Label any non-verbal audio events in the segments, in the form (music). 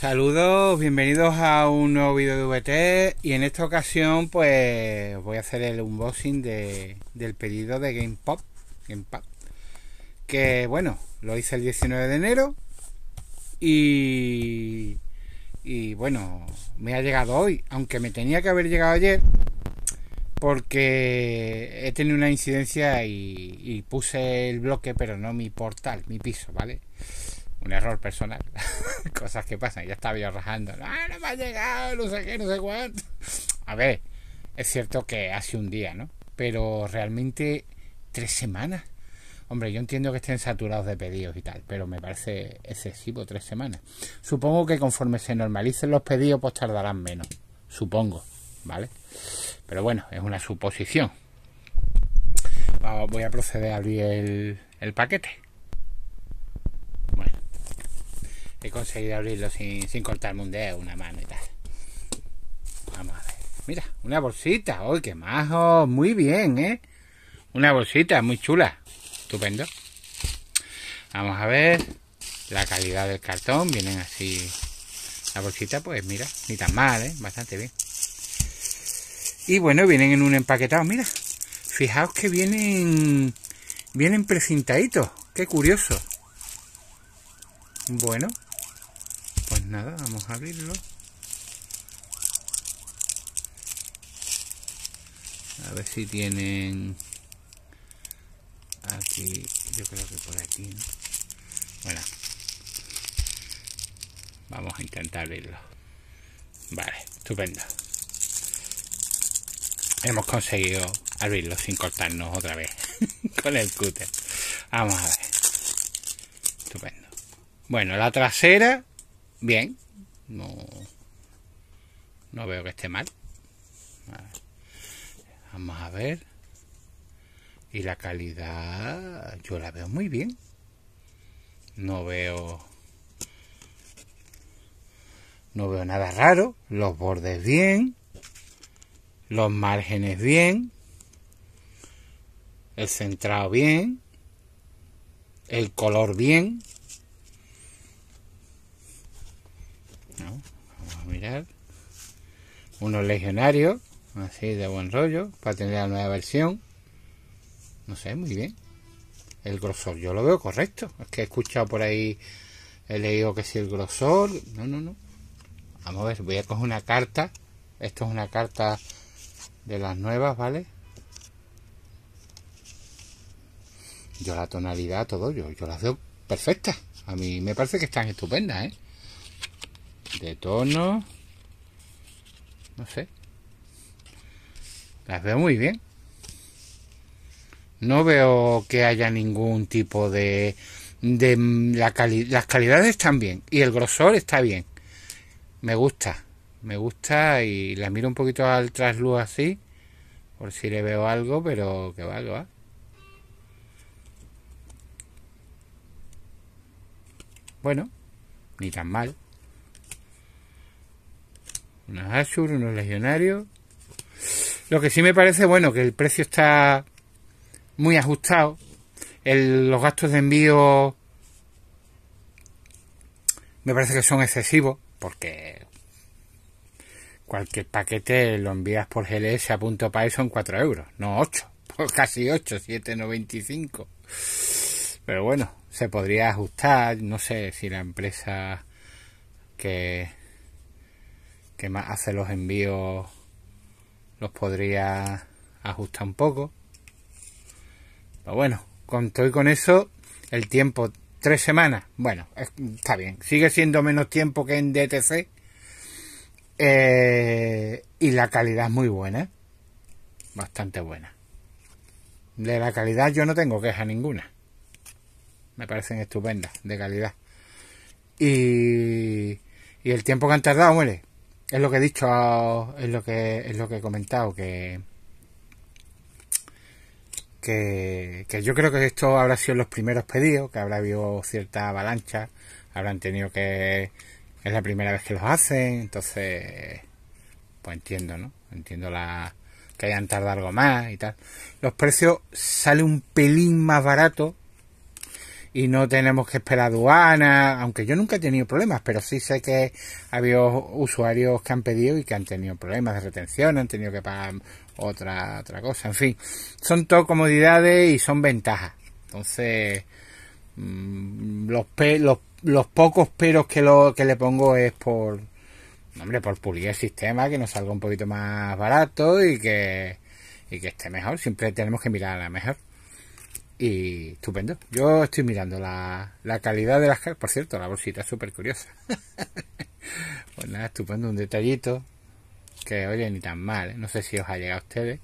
Saludos, bienvenidos a un nuevo vídeo de VT y en esta ocasión pues voy a hacer el unboxing de, del pedido de Game Pop, que bueno, lo hice el 19 de enero y, bueno, me ha llegado hoy, aunque me tenía que haber llegado ayer porque he tenido una incidencia y, puse el bloque pero no mi portal, mi piso, ¿vale? vale un error personal, (laughs) cosas que pasan, ya estaba yo rajando, ah, no me ha llegado, no sé qué, no sé cuánto. A ver, es cierto que hace un día, ¿no? Pero realmente tres semanas. Hombre, yo entiendo que estén saturados de pedidos y tal, pero me parece excesivo tres semanas. Supongo que conforme se normalicen los pedidos, pues tardarán menos. Supongo, ¿vale? Pero bueno, es una suposición. voy a proceder a abrir el, el paquete. conseguir abrirlo sin, sin cortarme un dedo, una mano y tal. Vamos a ver. Mira, una bolsita. ¡Uy, qué majo! Muy bien, ¿eh? Una bolsita muy chula. Estupendo. Vamos a ver la calidad del cartón. Vienen así. La bolsita, pues mira, ni tan mal, ¿eh? Bastante bien. Y bueno, vienen en un empaquetado. Mira, fijaos que vienen vienen precintaditos. Qué curioso. Bueno, nada, vamos a abrirlo. A ver si tienen aquí, yo creo que por aquí. Bueno, vamos a intentar abrirlo. Vale, estupendo. Hemos conseguido abrirlo sin cortarnos otra vez (laughs) con el cúter. Vamos a ver. Estupendo. Bueno, la trasera bien. No, no veo que esté mal. Vamos a ver. Y la calidad yo la veo muy bien. No veo... No veo nada raro. Los bordes bien. Los márgenes bien. El centrado bien. El color bien. unos legionarios, así de buen rollo, para tener la nueva versión. No sé, muy bien. El grosor, yo lo veo correcto. Es que he escuchado por ahí, he leído que si el grosor. No, no, no. Vamos a ver, voy a coger una carta. Esto es una carta de las nuevas, ¿vale? Yo la tonalidad, todo, yo, yo las veo perfectas. A mí me parece que están estupendas, ¿eh? De tono. No sé. Las veo muy bien. No veo que haya ningún tipo de... de mm, las calidades están bien. Y el grosor está bien. Me gusta. Me gusta y las miro un poquito al trasluz así. Por si le veo algo, pero que va, que va. ¿eh? Bueno, ni tan mal unas Ashur, unos legionarios. Lo que sí me parece bueno, que el precio está muy ajustado. El, los gastos de envío me parece que son excesivos, porque cualquier paquete lo envías por GLS a punto país son 4 euros, no 8, (laughs) pues casi 8, 7,95. Pero bueno, se podría ajustar, no sé si la empresa que que más hace los envíos los podría ajustar un poco. Pero bueno, con, estoy con eso el tiempo, tres semanas. Bueno, está bien, sigue siendo menos tiempo que en DTC. Eh, y la calidad es muy buena, bastante buena. De la calidad yo no tengo queja ninguna. Me parecen estupendas de calidad. Y, y el tiempo que han tardado, muere, es lo que he dicho, es lo que, es lo que he comentado, que, que, yo creo que esto habrá sido los primeros pedidos, que habrá habido cierta avalancha, habrán tenido que, es la primera vez que los hacen, entonces, pues entiendo, ¿no? Entiendo la, que hayan tardado algo más y tal. Los precios sale un pelín más barato y no tenemos que esperar aduana, aunque yo nunca he tenido problemas, pero sí sé que ha habido usuarios que han pedido y que han tenido problemas de retención, han tenido que pagar otra, otra cosa, en fin, son todo comodidades y son ventajas. Entonces, mm, los, pe los, los pocos peros que, lo, que le pongo es por, hombre, por pulir el sistema, que nos salga un poquito más barato y que, y que esté mejor. Siempre tenemos que mirar a la mejor. Y estupendo. Yo estoy mirando la, calidad de las cartas. Por cierto, la bolsita es súper curiosa. (laughs) pues nada, estupendo. Un detallito. Que oye, ni tan mal. ¿eh? No sé si os ha llegado a ustedes.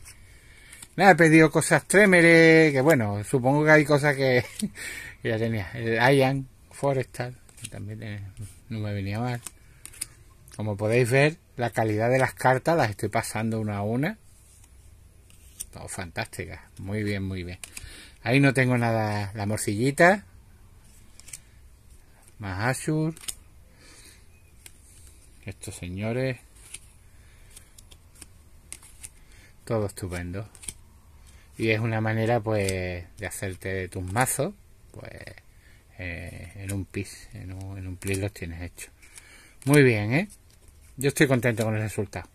Nada, he pedido cosas Tremere, Que bueno, supongo que hay cosas que, (laughs) ya tenía. El Ian Forestal. También eh, no me venía mal. Como podéis ver, la calidad de las cartas las estoy pasando una a una. Todo fantásticas Muy bien, muy bien. Ahí no tengo nada. La morcillita. Más Ashur. Estos señores. Todo estupendo. Y es una manera, pues, de hacerte tus mazos. Pues, eh, en un pis. En un, en un los tienes hecho. Muy bien, ¿eh? Yo estoy contento con el resultado.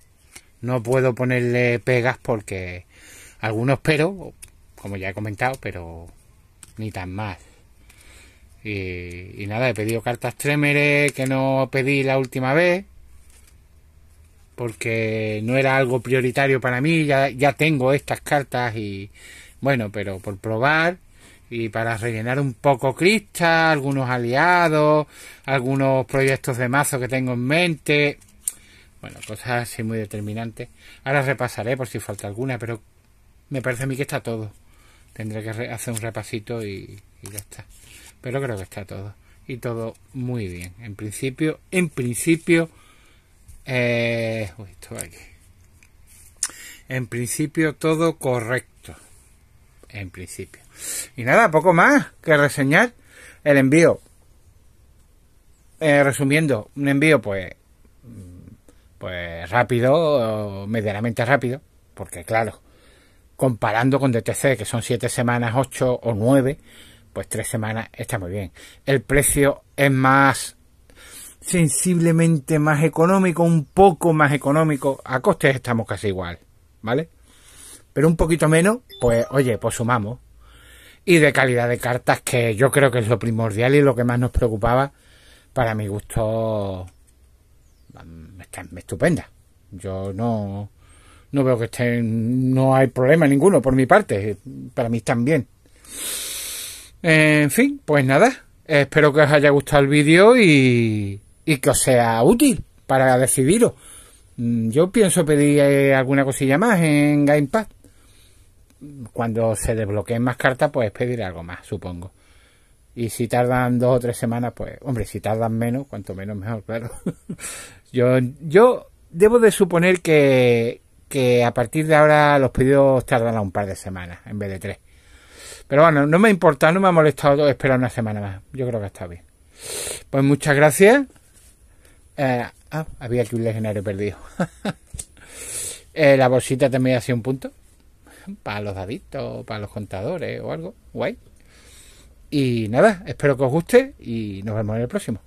No puedo ponerle pegas porque algunos pero como ya he comentado, pero ni tan mal Y, nada, he pedido cartas Tremere que no pedí la última vez, porque no era algo prioritario para mí, ya, ya tengo estas cartas y bueno, pero por probar y para rellenar un poco Crista, algunos aliados, algunos proyectos de mazo que tengo en mente. Bueno, cosas así muy determinantes. Ahora repasaré por si falta alguna, pero me parece a mí que está todo tendré que hacer un repasito y, ya está. Pero creo que está todo. Y todo muy bien. En principio, en principio, eh, aquí. En principio todo correcto. En principio. Y nada, poco más que reseñar. El envío. Eh, resumiendo, un envío pues mm, pues rápido, medianamente rápido, porque claro, comparando con DTC, que son 7 semanas, 8 o 9, pues 3 semanas está muy bien. El precio es más sensiblemente más económico, un poco más económico, a costes estamos casi igual, ¿vale? Pero un poquito menos, pues oye, pues sumamos. Y de calidad de cartas, que yo creo que es lo primordial y lo que más nos preocupaba, para mi gusto, mm, está estupenda. Yo no, no veo que esté, no hay problema ninguno por mi parte, para mí también. En fin, pues nada, espero que os haya gustado el vídeo y, y que os sea útil para decidiros. Mm, yo pienso pedir eh, alguna cosilla más en Gamepad. Cuando se desbloqueen más cartas, pues pedir algo más, supongo. Y si tardan dos o tres semanas, pues, hombre, si tardan menos, cuanto menos mejor, claro. (laughs) yo, yo debo de suponer que, que a partir de ahora los pedidos tardan un par de semanas en vez de tres. Pero bueno, no me ha importado, no me ha molestado esperar una semana más. Yo creo que está bien. Pues muchas gracias. Eh, ah, había aquí un legendario perdido. (laughs) Eh, la bolsita también ha sido un punto. Para los daditos, para los contadores o algo. Guay. Y nada, espero que os guste y nos vemos en el próximo.